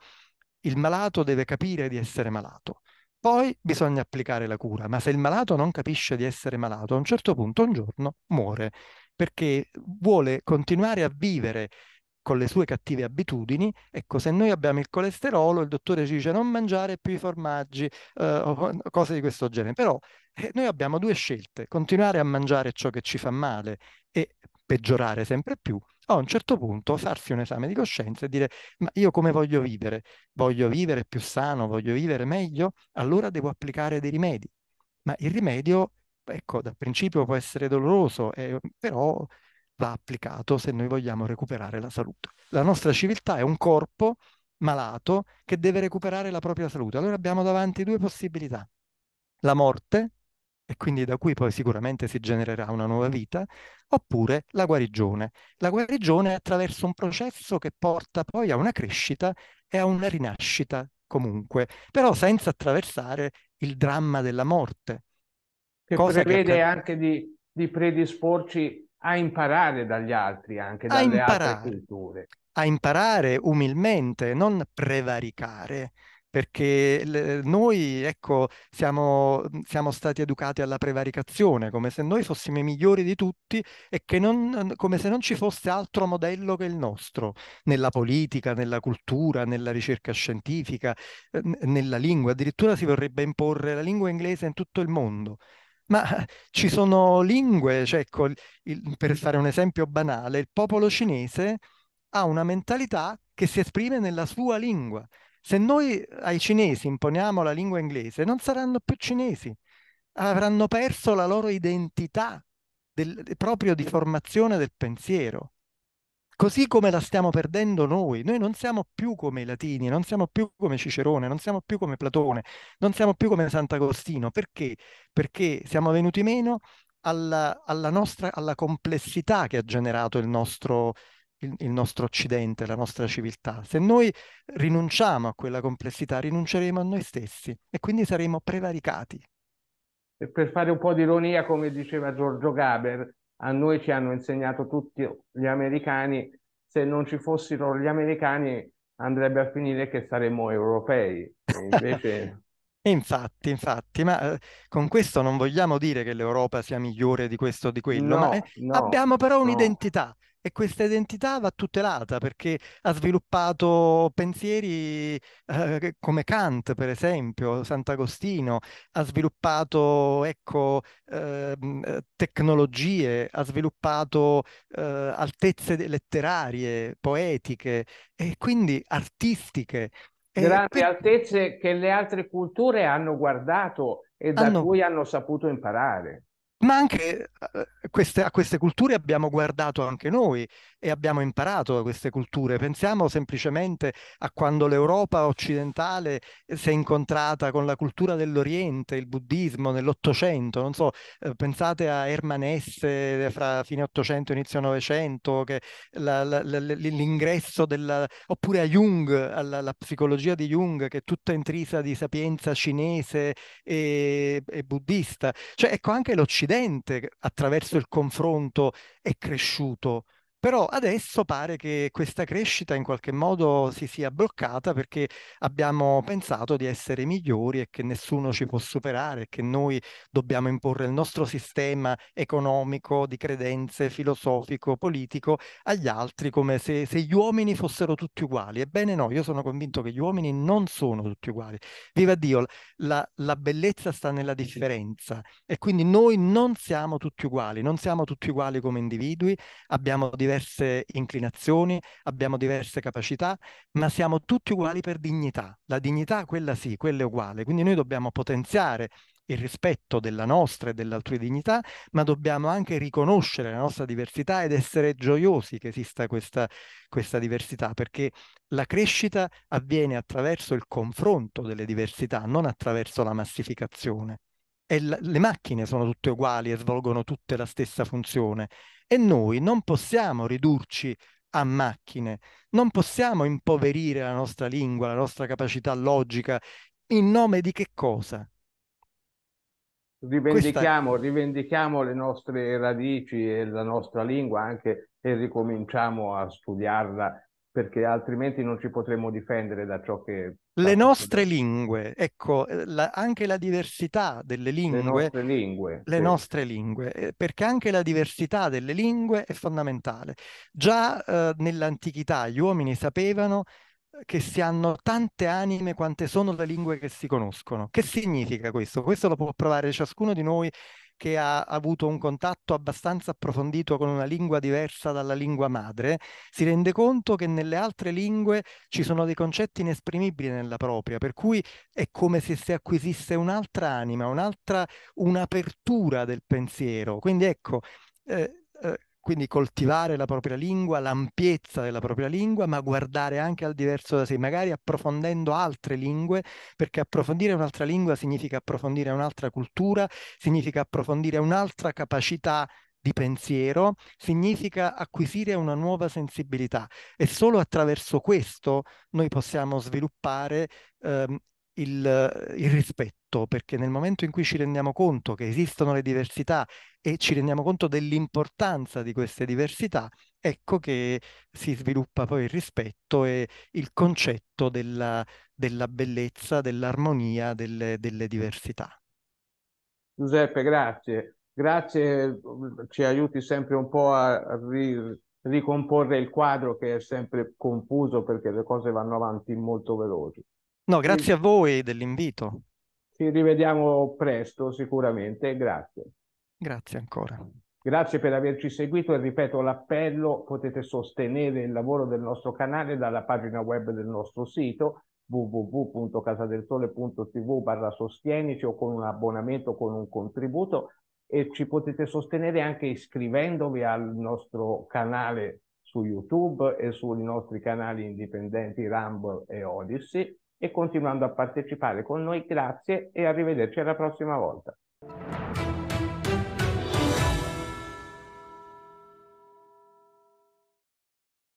il malato deve capire di essere malato, poi bisogna applicare la cura, ma se il malato non capisce di essere malato, a un certo punto un giorno muore, perché vuole continuare a vivere con le sue cattive abitudini. Ecco, se noi abbiamo il colesterolo, il dottore ci dice non mangiare più i formaggi, eh, cose di questo genere. Però eh, noi abbiamo due scelte, continuare a mangiare ciò che ci fa male e peggiorare sempre più, a un certo punto farsi un esame di coscienza e dire ma io come voglio vivere? Voglio vivere più sano, voglio vivere meglio? Allora devo applicare dei rimedi. Ma il rimedio, ecco, dal principio può essere doloroso, eh, però va applicato se noi vogliamo recuperare la salute. La nostra civiltà è un corpo malato che deve recuperare la propria salute. Allora abbiamo davanti due possibilità. La morte, e quindi da qui poi sicuramente si genererà una nuova vita, oppure la guarigione. La guarigione attraverso un processo che porta poi a una crescita e a una rinascita comunque, però senza attraversare il dramma della morte. Che Cosa prevede che... anche di, di predisporci a imparare dagli altri, anche dalle imparare, altre culture. A imparare umilmente, non prevaricare perché noi, ecco, siamo, siamo, stati educati alla prevaricazione, come se noi fossimo i migliori di tutti e non, come se non ci fosse altro modello che il nostro, nella politica, nella cultura, nella ricerca scientifica, nella lingua. Addirittura si vorrebbe imporre la lingua inglese in tutto il mondo ma ci sono lingue, cioè, ecco, il, per fare un esempio banale, il popolo cinese ha una mentalità che si esprime nella sua lingua. Se noi ai cinesi imponiamo la lingua inglese, non saranno più cinesi, avranno perso la loro identità del, proprio di formazione del pensiero. Così come la stiamo perdendo noi, noi non siamo più come i latini, non siamo più come Cicerone, non siamo più come Platone, non siamo più come Sant'Agostino. Perché? Perché siamo venuti meno alla, alla, nostra, alla complessità che ha generato il nostro, il, il nostro Occidente, la nostra civiltà. Se noi rinunciamo a quella complessità, rinunceremo a noi stessi e quindi saremo prevaricati. per fare un po' di ironia, come diceva Giorgio Gaber, a noi ci hanno insegnato tutti gli americani, se non ci fossero gli americani andrebbe a finire che saremmo europei. Invece... infatti, infatti, ma eh, con questo non vogliamo dire che l'Europa sia migliore di questo o di quello, no, ma, eh, no, abbiamo però no. un'identità e questa identità va tutelata perché ha sviluppato pensieri eh, come Kant, per esempio, Sant'Agostino, ha sviluppato ecco, eh, tecnologie, ha sviluppato eh, altezze letterarie, poetiche e quindi artistiche. Grandi e... altezze che le altre culture hanno guardato e da hanno... cui hanno saputo imparare ma anche eh, queste, a queste culture abbiamo guardato anche noi e abbiamo imparato da queste culture. Pensiamo semplicemente a quando l'Europa occidentale si è incontrata con la cultura dell'Oriente, il buddismo nell'Ottocento, non so, eh, pensate a Herman Hesse eh, fra fine Ottocento e inizio Novecento, l'ingresso della... oppure a Jung, alla, alla, psicologia di Jung che è tutta intrisa di sapienza cinese e, e buddista. Cioè, ecco, anche l'Occidente precedente attraverso il confronto è cresciuto però adesso pare che questa crescita in qualche modo si sia bloccata perché abbiamo pensato di essere migliori e che nessuno ci può superare, che noi dobbiamo imporre il nostro sistema economico, di credenze, filosofico, politico agli altri come se, se gli uomini fossero tutti uguali. Ebbene no, io sono convinto che gli uomini non sono tutti uguali. Viva Dio, la, la bellezza sta nella differenza e quindi noi non siamo tutti uguali, non siamo tutti uguali come individui, abbiamo diversi diverse inclinazioni, abbiamo diverse capacità, ma siamo tutti uguali per dignità. La dignità, quella sì, quella è uguale. Quindi noi dobbiamo potenziare il rispetto della nostra e dell'altrui dignità, ma dobbiamo anche riconoscere la nostra diversità ed essere gioiosi che esista questa, questa diversità, perché la crescita avviene attraverso il confronto delle diversità, non attraverso la massificazione l- le macchine sono tutte uguali e svolgono tutte la stessa funzione e noi non possiamo ridurci a macchine, non possiamo impoverire la nostra lingua, la nostra capacità logica in nome di che cosa? Rivendichiamo, Questa... rivendichiamo le nostre radici e la nostra lingua anche e ricominciamo a studiarla perché altrimenti non ci potremmo difendere da ciò che... Le nostre lingue, ecco, eh, la, anche la diversità delle lingue... Le nostre lingue. Le sì. nostre lingue, eh, perché anche la diversità delle lingue è fondamentale. Già eh, nell'antichità gli uomini sapevano eh, che si hanno tante anime quante sono le lingue che si conoscono. Che significa questo? Questo lo può provare ciascuno di noi che ha avuto un contatto abbastanza approfondito con una lingua diversa dalla lingua madre, si rende conto che nelle altre lingue ci sono dei concetti inesprimibili nella propria, per cui è come se si acquisisse un'altra anima, un'altra, un'apertura del pensiero. Quindi ecco, eh, quindi coltivare la propria lingua, l'ampiezza della propria lingua, ma guardare anche al diverso da sé, magari approfondendo altre lingue, perché approfondire un'altra lingua significa approfondire un'altra cultura, significa approfondire un'altra capacità di pensiero significa acquisire una nuova sensibilità e solo attraverso questo noi possiamo sviluppare ehm, il, il rispetto, perché nel momento in cui ci rendiamo conto che esistono le diversità e ci rendiamo conto dell'importanza di queste diversità, ecco che si sviluppa poi il rispetto e il concetto della, della bellezza, dell'armonia delle, delle diversità. Giuseppe, grazie. Grazie, mm, ci aiuti sempre un po' a ri- ricomporre il quadro che è sempre confuso perché le cose vanno avanti molto veloci. No, grazie sì. a voi dell'invito. Ci rivediamo presto sicuramente, grazie. Grazie ancora. Grazie per averci seguito e ripeto l'appello, potete sostenere il lavoro del nostro canale dalla pagina web del nostro sito www.casadelsole.tv barra sostienici o con un abbonamento, o con un contributo e ci potete sostenere anche iscrivendovi al nostro canale su YouTube e sui nostri canali indipendenti Rumble e Odyssey e continuando a partecipare con noi. Grazie e arrivederci alla prossima volta.